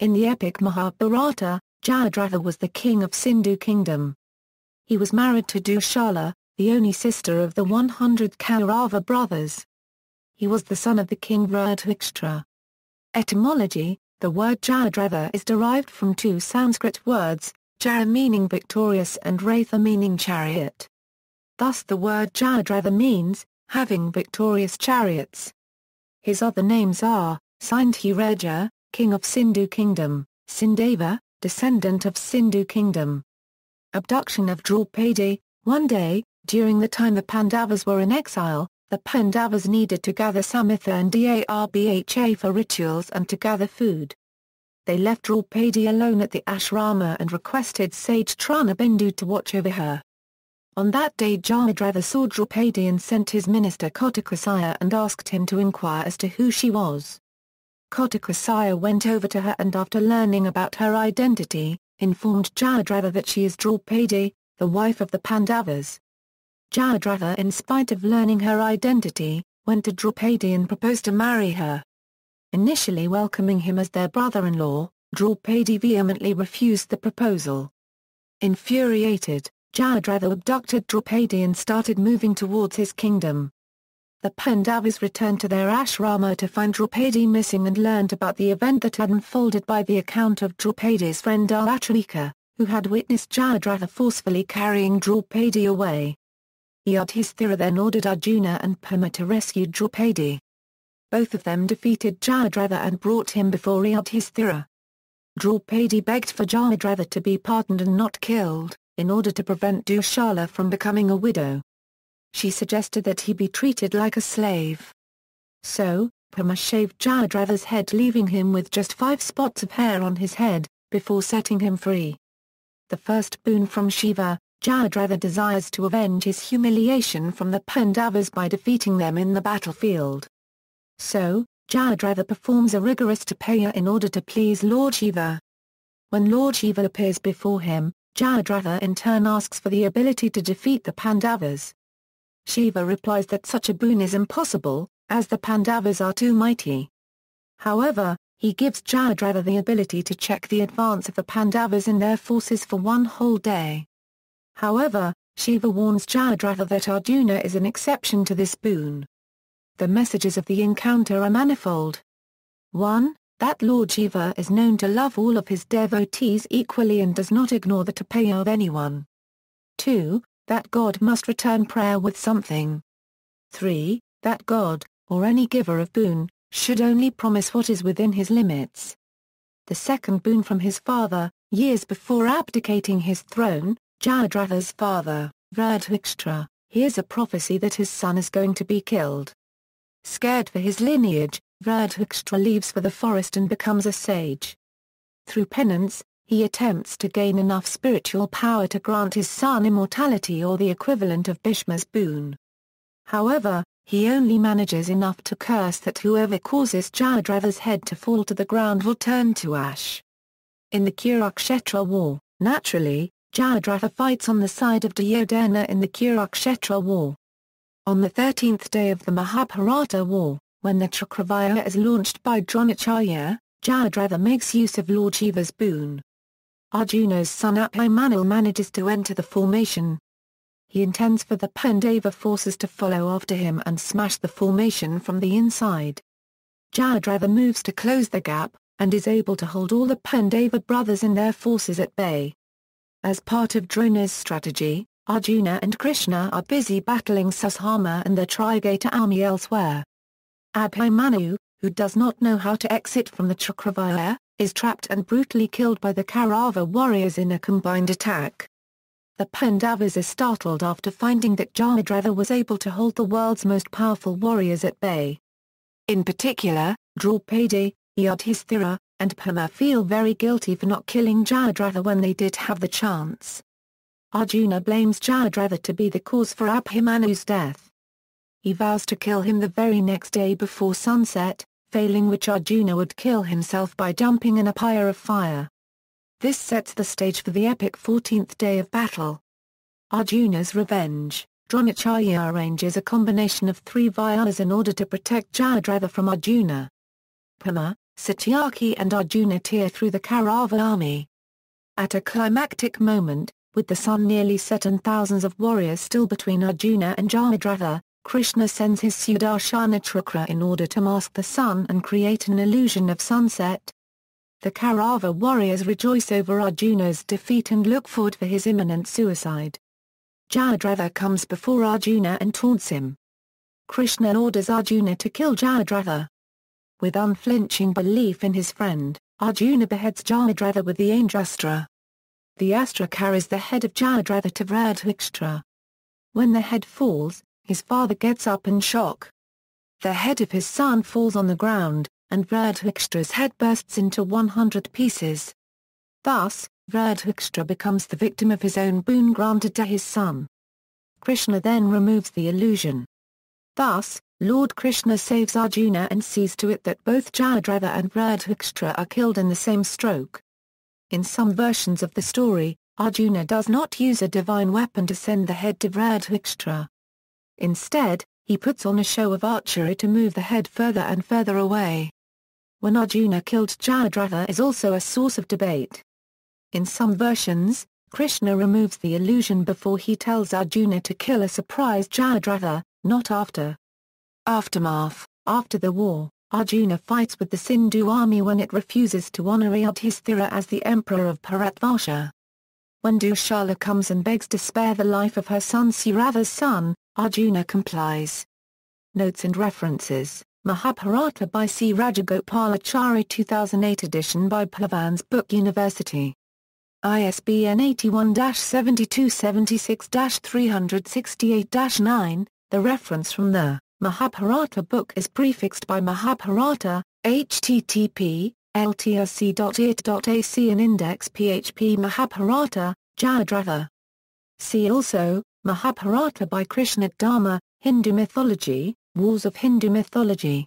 In the epic Mahabharata, Jayadratha was the king of Sindhu kingdom. He was married to Dushala, the only sister of the 100 Kaurava brothers. He was the son of the king Radhikshtra. Etymology The word Jayadratha is derived from two Sanskrit words, Jaya meaning victorious and Ratha meaning chariot. Thus the word Jayadratha means, having victorious chariots. His other names are, Sindhi Reja, king of Sindhu kingdom, Sindeva, descendant of Sindhu kingdom. Abduction of Draupadi, one day, during the time the Pandavas were in exile, the Pandavas needed to gather Samitha and Darbha for rituals and to gather food. They left Draupadi alone at the ashrama and requested sage Tranabindu to watch over her. On that day Jamadratha saw Draupadi and sent his minister Kotakasaya and asked him to inquire as to who she was. Kotokasaya went over to her and after learning about her identity, informed Jayadratha that she is Draupadi, the wife of the Pandavas. Jayadratha in spite of learning her identity, went to Draupadi and proposed to marry her. Initially welcoming him as their brother-in-law, Draupadi vehemently refused the proposal. Infuriated, Jayadratha abducted Draupadi and started moving towards his kingdom the Pandavis returned to their ashrama to find Draupadi missing and learned about the event that had unfolded by the account of Draupadi's friend Alatralika, who had witnessed Jayadratha forcefully carrying Draupadi away. Yudhisthira then ordered Arjuna and Pama to rescue Draupadi. Both of them defeated Jayadratha and brought him before Yudhisthira. Draupadi begged for Jayadratha to be pardoned and not killed, in order to prevent Dushala from becoming a widow she suggested that he be treated like a slave. So, Puma shaved Jayadrava's head leaving him with just five spots of hair on his head, before setting him free. The first boon from Shiva, Jayadratha desires to avenge his humiliation from the Pandavas by defeating them in the battlefield. So, Jayadratha performs a rigorous tapaya in order to please Lord Shiva. When Lord Shiva appears before him, Jayadratha in turn asks for the ability to defeat the Pandavas. Shiva replies that such a boon is impossible, as the Pandavas are too mighty. However, he gives Jayadratha the ability to check the advance of the Pandavas and their forces for one whole day. However, Shiva warns Jayadratha that Arjuna is an exception to this boon. The messages of the encounter are manifold. 1. That Lord Shiva is known to love all of his devotees equally and does not ignore the tapaya of anyone. 2 that God must return prayer with something. 3. That God, or any giver of boon, should only promise what is within his limits. The second boon from his father, years before abdicating his throne, Jadratha's father, Verdhikshtra, hears a prophecy that his son is going to be killed. Scared for his lineage, Verdhikshtra leaves for the forest and becomes a sage. Through penance, he attempts to gain enough spiritual power to grant his son immortality or the equivalent of Bhishma's boon. However, he only manages enough to curse that whoever causes Jayadrava's head to fall to the ground will turn to ash. In the Kurukshetra war, naturally, Jayadrava fights on the side of Duryodhana in the Kurukshetra war. On the 13th day of the Mahabharata war, when the Chakravaya is launched by Dronacharya, Jayadrava makes use of Lord Shiva's boon. Arjuna's son Abhimanyu manages to enter the formation. He intends for the Pandava forces to follow after him and smash the formation from the inside. Jayadratha moves to close the gap, and is able to hold all the Pandava brothers and their forces at bay. As part of Drona's strategy, Arjuna and Krishna are busy battling Susama and the Trigata army elsewhere. Abhimanyu, who does not know how to exit from the Chakravaya, is trapped and brutally killed by the Karava warriors in a combined attack. The Pandavas are startled after finding that Jamadreva was able to hold the world's most powerful warriors at bay. In particular, Draupadi, Yudhisthira, and Pama feel very guilty for not killing Jayadratha when they did have the chance. Arjuna blames Jayadratha to be the cause for Abhimanyu's death. He vows to kill him the very next day before sunset, failing which Arjuna would kill himself by jumping in a pyre of fire. This sets the stage for the epic 14th day of battle. Arjuna's revenge Dronacharya arranges a combination of three Vyas in order to protect Jayadratha from Arjuna. Pama, Satyaki and Arjuna tear through the Kaurava army. At a climactic moment, with the sun nearly set and thousands of warriors still between Arjuna and Jayadratha, Krishna sends his Sudarshana Chakra in order to mask the sun and create an illusion of sunset. The Kaurava warriors rejoice over Arjuna's defeat and look forward for his imminent suicide. Jayadratha comes before Arjuna and taunts him. Krishna orders Arjuna to kill Jayadratha. With unflinching belief in his friend, Arjuna beheads Jayadratha with the Andrastra. The astra carries the head of Jayadratha to Vradhikshtra. When the head falls, his father gets up in shock. The head of his son falls on the ground, and Verdhoekstra's head bursts into 100 pieces. Thus, Verdhoekstra becomes the victim of his own boon granted to his son. Krishna then removes the illusion. Thus, Lord Krishna saves Arjuna and sees to it that both Jayadratha and Radhakstra are killed in the same stroke. In some versions of the story, Arjuna does not use a divine weapon to send the head to Radhakstra. Instead, he puts on a show of archery to move the head further and further away. When Arjuna killed Jayadratha is also a source of debate. In some versions, Krishna removes the illusion before he tells Arjuna to kill a surprised Jayadratha, not after. Aftermath After the war, Arjuna fights with the Sindhu army when it refuses to honor Yudhisthira as the emperor of Bharatvarsha. When Dushala comes and begs to spare the life of her son Sirava's son, Arjuna complies. Notes and references, Mahabharata by C. Rajagopalachari 2008 edition by Plavans Book University. ISBN 81-7276-368-9, the reference from the Mahabharata book is prefixed by Mahabharata, http, ltrc.it.ac and index php Mahabharata, Jayadratha. See also, Mahabharata by Krishna Dharma, Hindu mythology, Wars of Hindu mythology